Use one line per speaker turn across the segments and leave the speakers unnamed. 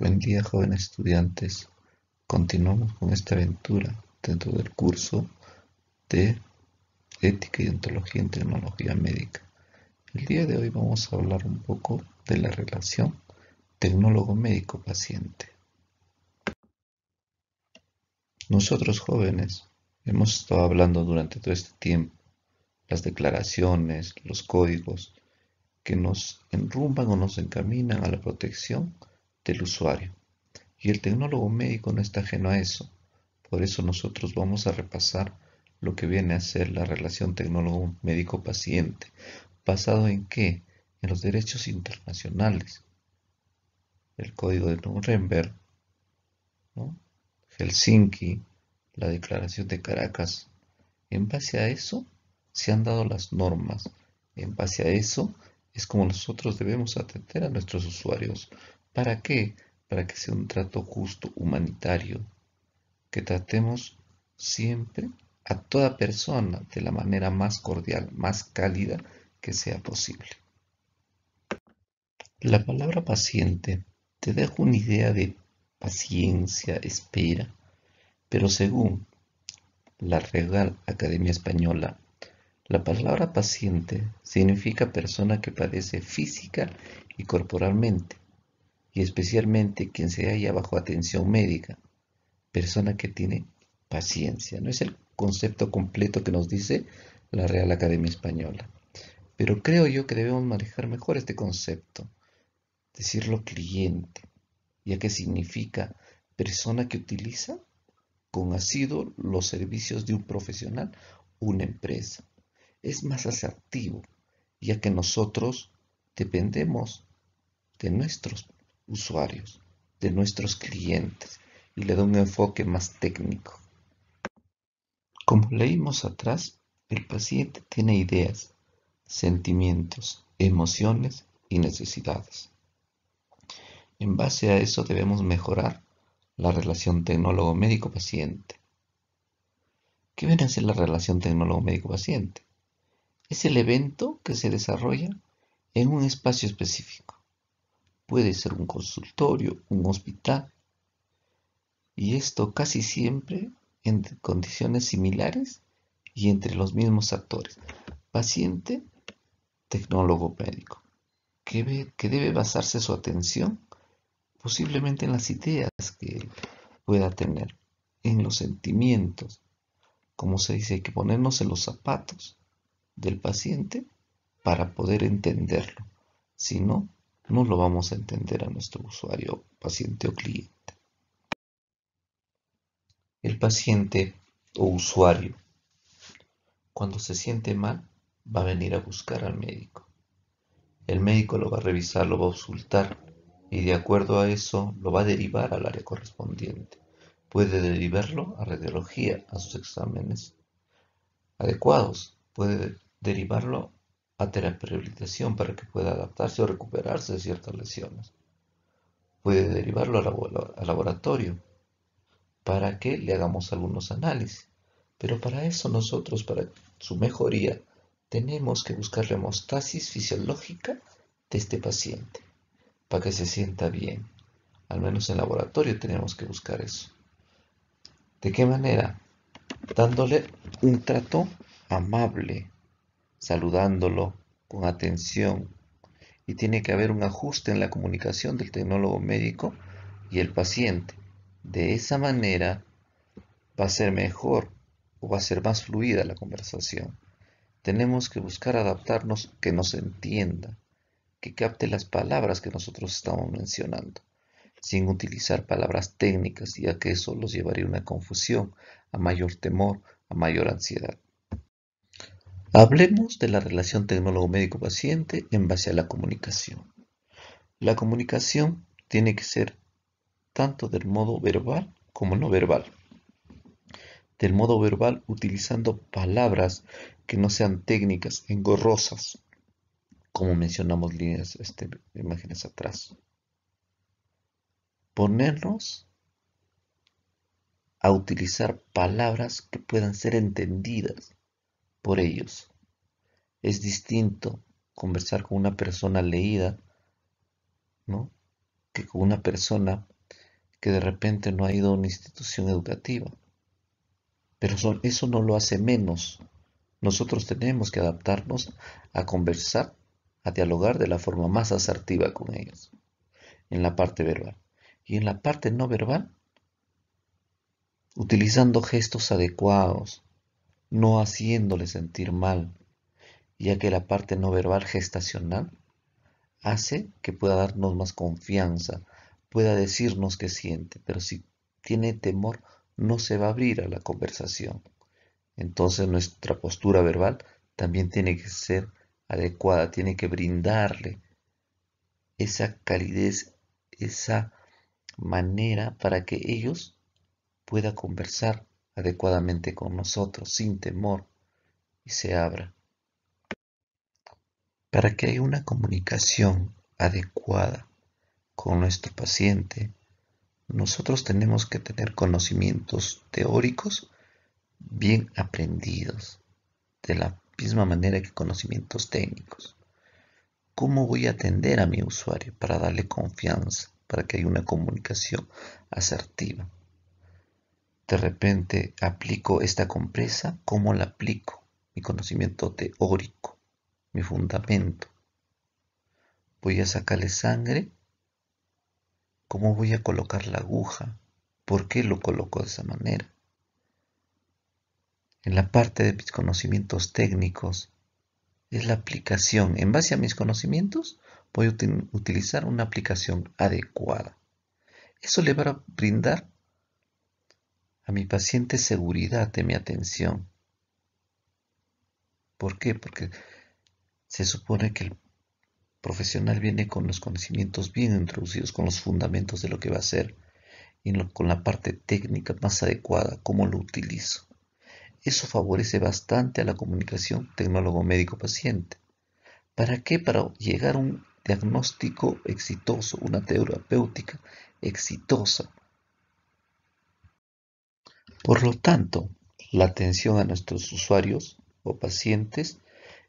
Buen día, jóvenes estudiantes. Continuamos con esta aventura dentro del curso de Ética y Ontología en Tecnología Médica. El día de hoy vamos a hablar un poco de la relación tecnólogo-médico-paciente. Nosotros jóvenes hemos estado hablando durante todo este tiempo las declaraciones, los códigos que nos enrumban o nos encaminan a la protección el usuario. Y el tecnólogo médico no está ajeno a eso. Por eso nosotros vamos a repasar lo que viene a ser la relación tecnólogo médico-paciente. ¿Basado en qué? En los derechos internacionales. El Código de Nuremberg, Helsinki, la Declaración de Caracas. En base a eso se han dado las normas. En base a eso es como nosotros debemos atender a nuestros usuarios. ¿Para qué? Para que sea un trato justo, humanitario, que tratemos siempre a toda persona de la manera más cordial, más cálida que sea posible. La palabra paciente te dejo una idea de paciencia, espera, pero según la Real Academia Española, la palabra paciente significa persona que padece física y corporalmente, y especialmente quien se halla bajo atención médica, persona que tiene paciencia. No es el concepto completo que nos dice la Real Academia Española. Pero creo yo que debemos manejar mejor este concepto, decirlo cliente, ya que significa persona que utiliza con asido los servicios de un profesional, una empresa. Es más asertivo, ya que nosotros dependemos de nuestros usuarios, de nuestros clientes y le da un enfoque más técnico. Como leímos atrás, el paciente tiene ideas, sentimientos, emociones y necesidades. En base a eso debemos mejorar la relación tecnólogo-médico-paciente. ¿Qué viene a ser la relación tecnólogo-médico-paciente? Es el evento que se desarrolla en un espacio específico puede ser un consultorio, un hospital, y esto casi siempre en condiciones similares y entre los mismos actores, paciente, tecnólogo médico, que, debe basarse su atención posiblemente en las ideas que pueda tener, en los sentimientos, como se dice, hay que ponernos en los zapatos del paciente para poder entenderlo, si no, no lo vamos a entender a nuestro usuario, paciente o cliente. El paciente o usuario, cuando se siente mal, va a venir a buscar al médico. El médico lo va a revisar, lo va a consultar y de acuerdo a eso lo va a derivar al área correspondiente. Puede derivarlo a radiología, a sus exámenes adecuados. Puede derivarlo a terapia de rehabilitación para que pueda adaptarse o recuperarse de ciertas lesiones. Puede derivarlo al laboratorio para que le hagamos algunos análisis. Pero para eso nosotros, para su mejoría, tenemos que buscar la hemostasis fisiológica de este paciente para que se sienta bien. Al menos en laboratorio tenemos que buscar eso. ¿De qué manera? Dándole un trato amable, saludándolo con atención. Y tiene que haber un ajuste en la comunicación del tecnólogo médico y el paciente. De esa manera va a ser mejor o va a ser más fluida la conversación. Tenemos que buscar adaptarnos que nos entienda, que capte las palabras que nosotros estamos mencionando, sin utilizar palabras técnicas, ya que eso los llevaría a una confusión, a mayor temor, a mayor ansiedad. Hablemos de la relación tecnólogo-médico-paciente en base a la comunicación. La comunicación tiene que ser tanto del modo verbal como no verbal. Del modo verbal utilizando palabras que no sean técnicas, engorrosas, como mencionamos líneas, este, imágenes atrás. Ponernos a utilizar palabras que puedan ser entendidas por ellos. Es distinto conversar con una persona leída, Que con una persona que de repente no ha ido a una institución educativa. Pero eso no lo hace menos. Nosotros tenemos que adaptarnos a conversar, a dialogar de la forma más asertiva con ellos, en la parte verbal. Y en la parte no verbal, utilizando gestos adecuados, no haciéndole sentir mal, ya que la parte no verbal gestacional hace que pueda darnos más confianza, pueda decirnos qué siente, pero si tiene temor no se va a abrir a la conversación. Entonces nuestra postura verbal también tiene que ser adecuada, tiene que brindarle esa calidez, esa manera para que ellos puedan conversar adecuadamente con nosotros, sin temor, y se abra. Para que haya una comunicación adecuada con nuestro paciente, nosotros tenemos que tener conocimientos teóricos bien aprendidos, de la misma manera que conocimientos técnicos. ¿Cómo voy a atender a mi usuario para darle confianza, para que haya una comunicación asertiva? de repente aplico esta compresa, ¿cómo la aplico? Mi conocimiento teórico, mi fundamento. Voy a sacarle sangre. ¿Cómo voy a colocar la aguja? ¿Por qué lo coloco de esa manera? En la parte de mis conocimientos técnicos es la aplicación. En base a mis conocimientos voy a utilizar una aplicación adecuada. Eso le va a brindar a mi paciente seguridad de mi atención. ¿Por qué? Porque se supone que el profesional viene con los conocimientos bien introducidos, con los fundamentos de lo que va a hacer y con la parte técnica más adecuada, cómo lo utilizo. Eso favorece bastante a la comunicación tecnólogo-médico-paciente. ¿Para qué? Para llegar a un diagnóstico exitoso, una terapéutica exitosa, por lo tanto, la atención a nuestros usuarios o pacientes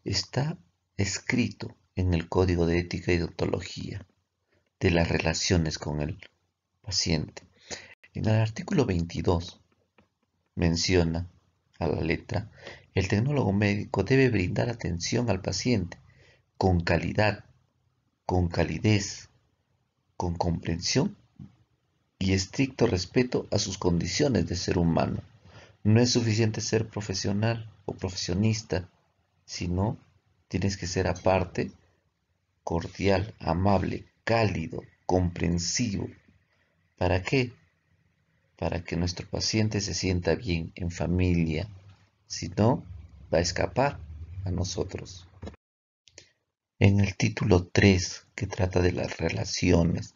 está escrito en el Código de Ética y Odontología de las relaciones con el paciente. En el artículo 22 menciona a la letra, el tecnólogo médico debe brindar atención al paciente con calidad, con calidez, con comprensión y estricto respeto a sus condiciones de ser humano. No es suficiente ser profesional o profesionista, sino tienes que ser aparte cordial, amable, cálido, comprensivo. ¿Para qué? Para que nuestro paciente se sienta bien en familia. Si no, va a escapar a nosotros. En el título 3, que trata de las relaciones,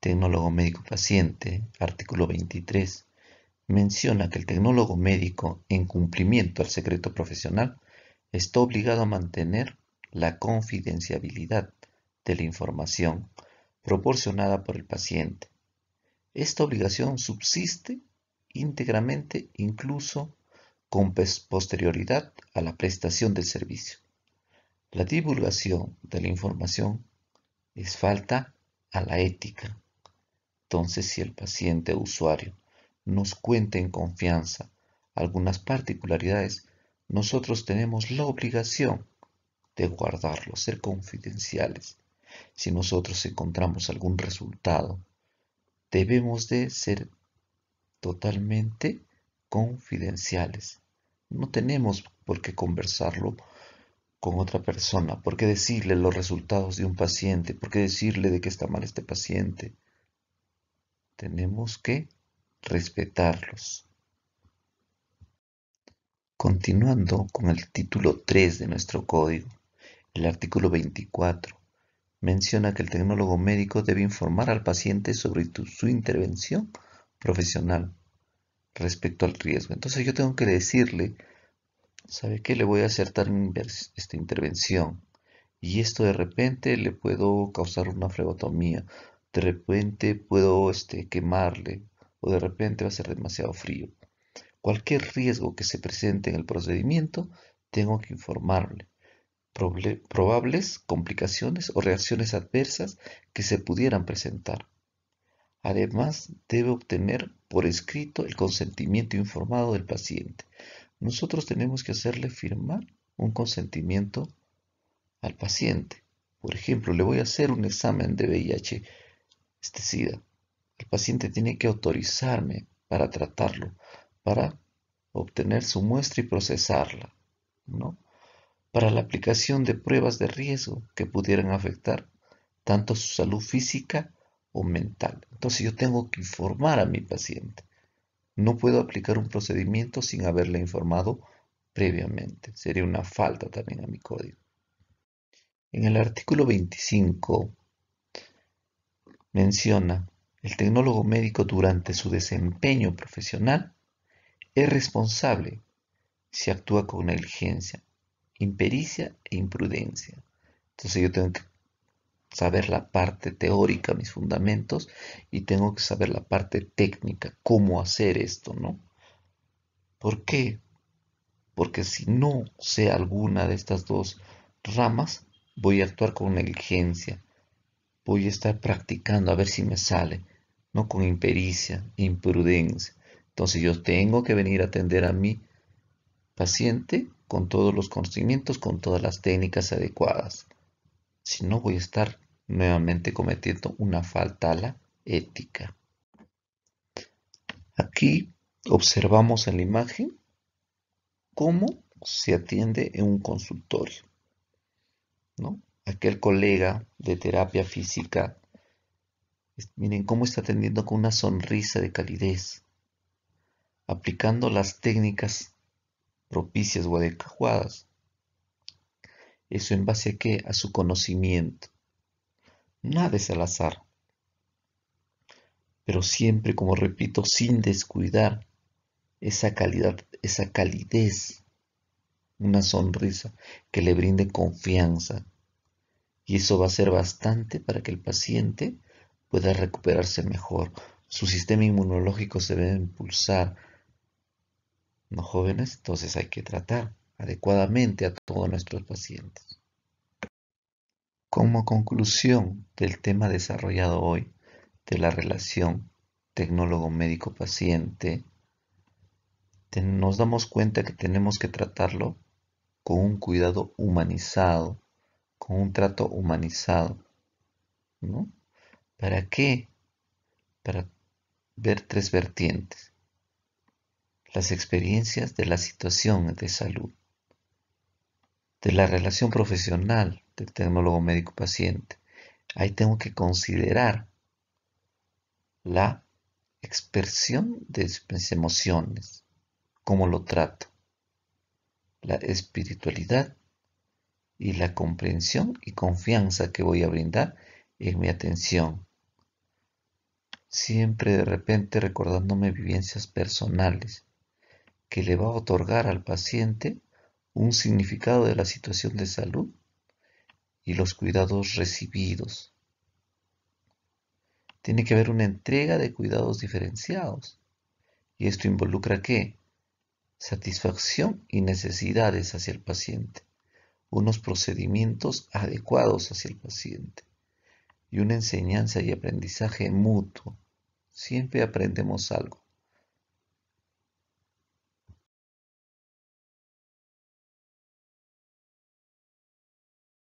Tecnólogo médico paciente, artículo 23, menciona que el tecnólogo médico, en cumplimiento al secreto profesional, está obligado a mantener la confidenciabilidad de la información proporcionada por el paciente. Esta obligación subsiste íntegramente incluso con posterioridad a la prestación del servicio. La divulgación de la información es falta a la ética entonces, si el paciente usuario nos cuenta en confianza algunas particularidades, nosotros tenemos la obligación de guardarlo, ser confidenciales. Si nosotros encontramos algún resultado, debemos de ser totalmente confidenciales. No tenemos por qué conversarlo con otra persona, por qué decirle los resultados de un paciente, por qué decirle de qué está mal este paciente, tenemos que respetarlos. Continuando con el título 3 de nuestro código, el artículo 24 menciona que el tecnólogo médico debe informar al paciente sobre su intervención profesional respecto al riesgo. Entonces yo tengo que decirle, ¿sabe qué? Le voy a acertar esta intervención y esto de repente le puedo causar una flebotomía de repente puedo este, quemarle o de repente va a ser demasiado frío. Cualquier riesgo que se presente en el procedimiento, tengo que informarle. probables complicaciones o reacciones adversas que se pudieran presentar. Además, debe obtener por escrito el consentimiento informado del paciente. Nosotros tenemos que hacerle firmar un consentimiento al paciente. Por ejemplo, le voy a hacer un examen de VIH este SIDA. El paciente tiene que autorizarme para tratarlo, para obtener su muestra y procesarla, ¿no? Para la aplicación de pruebas de riesgo que pudieran afectar tanto su salud física o mental. Entonces yo tengo que informar a mi paciente. No puedo aplicar un procedimiento sin haberle informado previamente. Sería una falta también a mi código. En el artículo 25 menciona, el tecnólogo médico durante su desempeño profesional es responsable si actúa con negligencia, impericia e imprudencia. Entonces yo tengo que saber la parte teórica, mis fundamentos, y tengo que saber la parte técnica, cómo hacer esto, ¿no? ¿Por qué? Porque si no sé alguna de estas dos ramas, voy a actuar con negligencia, voy a estar practicando a ver si me sale, no con impericia, imprudencia. Entonces yo tengo que venir a atender a mi paciente con todos los conocimientos, con todas las técnicas adecuadas. Si no, voy a estar nuevamente cometiendo una falta a la ética. Aquí observamos en la imagen cómo se atiende en un consultorio. ¿no? aquel colega de terapia física, miren cómo está atendiendo con una sonrisa de calidez, aplicando las técnicas propicias o adecuadas. Eso en base a qué? A su conocimiento. Nada es al azar. Pero siempre, como repito, sin descuidar esa calidad, esa calidez, una sonrisa que le brinde confianza, y eso va a ser bastante para que el paciente pueda recuperarse mejor. Su sistema inmunológico se debe impulsar. No jóvenes, entonces hay que tratar adecuadamente a todos nuestros pacientes. Como conclusión del tema desarrollado hoy de la relación tecnólogo-médico-paciente, nos damos cuenta que tenemos que tratarlo con un cuidado humanizado un trato humanizado. ¿Para qué? Para ver tres vertientes. Las experiencias de la situación de salud, de la relación profesional del tecnólogo médico-paciente. Ahí tengo que considerar la expresión de mis emociones, cómo lo trato, la espiritualidad y la comprensión y confianza que voy a brindar en mi atención. Siempre de repente recordándome vivencias personales que le va a otorgar al paciente un significado de la situación de salud y los cuidados recibidos. Tiene que haber una entrega de cuidados diferenciados. Y esto involucra qué? Satisfacción y necesidades hacia el paciente unos procedimientos adecuados hacia el paciente y una enseñanza y aprendizaje mutuo. Siempre aprendemos algo.